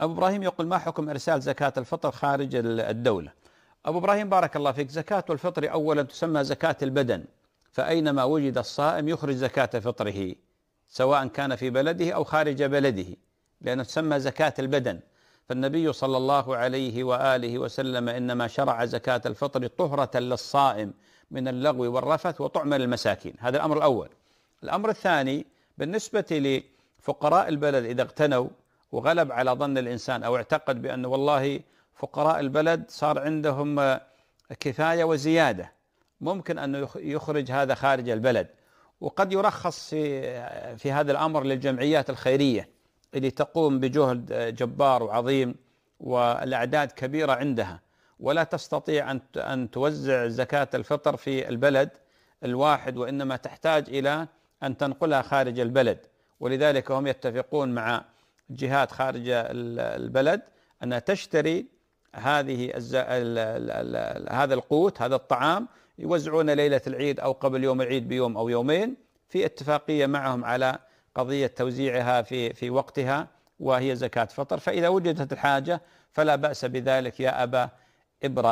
أبو إبراهيم يقول ما حكم إرسال زكاة الفطر خارج الدولة أبو إبراهيم بارك الله فيك زكاة الفطر أولا تسمى زكاة البدن فأينما وجد الصائم يخرج زكاة فطره سواء كان في بلده أو خارج بلده لأنه تسمى زكاة البدن فالنبي صلى الله عليه وآله وسلم إنما شرع زكاة الفطر طهرة للصائم من اللغو والرفث وطعما للمساكين هذا الأمر الأول الأمر الثاني بالنسبة لفقراء البلد إذا اغتنوا وغلب على ظن الانسان او اعتقد بان والله فقراء البلد صار عندهم آه، كفايه وزياده ممكن انه يخرج هذا خارج البلد وقد يرخص في آه، في هذا الامر للجمعيات الخيريه اللي تقوم بجهد آه، جبار وعظيم والاعداد كبيره عندها ولا تستطيع ان ان توزع زكاه الفطر في البلد الواحد وانما تحتاج الى ان تنقلها خارج البلد ولذلك هم يتفقون مع جهات خارج البلد أنها تشتري هذه الز... ال... ال... ال... هذا القوت هذا الطعام يوزعونه ليلة العيد أو قبل يوم العيد بيوم أو يومين في اتفاقية معهم على قضية توزيعها في في وقتها وهي زكاة فطر فإذا وجدت الحاجة فلا بأس بذلك يا أبا إبراهيم